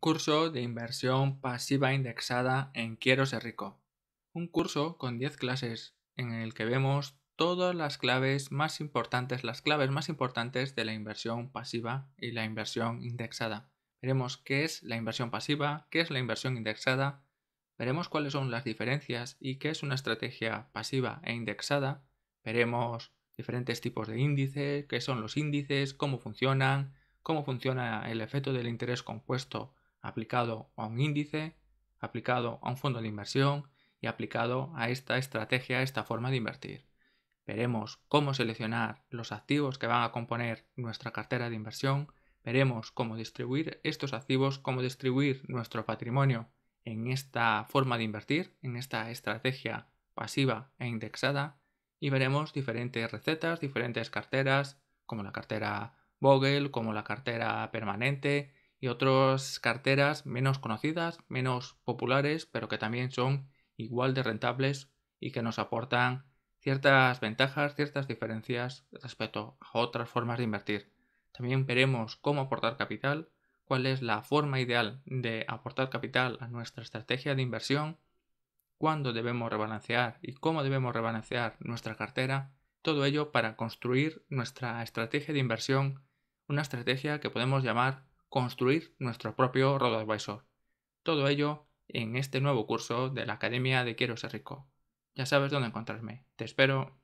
curso de inversión pasiva indexada en Quiero ser rico. Un curso con 10 clases en el que vemos todas las claves más importantes, las claves más importantes de la inversión pasiva y la inversión indexada. Veremos qué es la inversión pasiva, qué es la inversión indexada, veremos cuáles son las diferencias y qué es una estrategia pasiva e indexada, veremos diferentes tipos de índices, qué son los índices, cómo funcionan, cómo funciona el efecto del interés compuesto aplicado a un índice, aplicado a un fondo de inversión y aplicado a esta estrategia, a esta forma de invertir. Veremos cómo seleccionar los activos que van a componer nuestra cartera de inversión, veremos cómo distribuir estos activos, cómo distribuir nuestro patrimonio en esta forma de invertir, en esta estrategia pasiva e indexada, y veremos diferentes recetas, diferentes carteras, como la cartera Vogel, como la cartera permanente, y otras carteras menos conocidas, menos populares, pero que también son igual de rentables y que nos aportan ciertas ventajas, ciertas diferencias respecto a otras formas de invertir. También veremos cómo aportar capital, cuál es la forma ideal de aportar capital a nuestra estrategia de inversión, cuándo debemos rebalancear y cómo debemos rebalancear nuestra cartera, todo ello para construir nuestra estrategia de inversión, una estrategia que podemos llamar construir nuestro propio Road advisor Todo ello en este nuevo curso de la Academia de Quiero Ser Rico. Ya sabes dónde encontrarme. Te espero.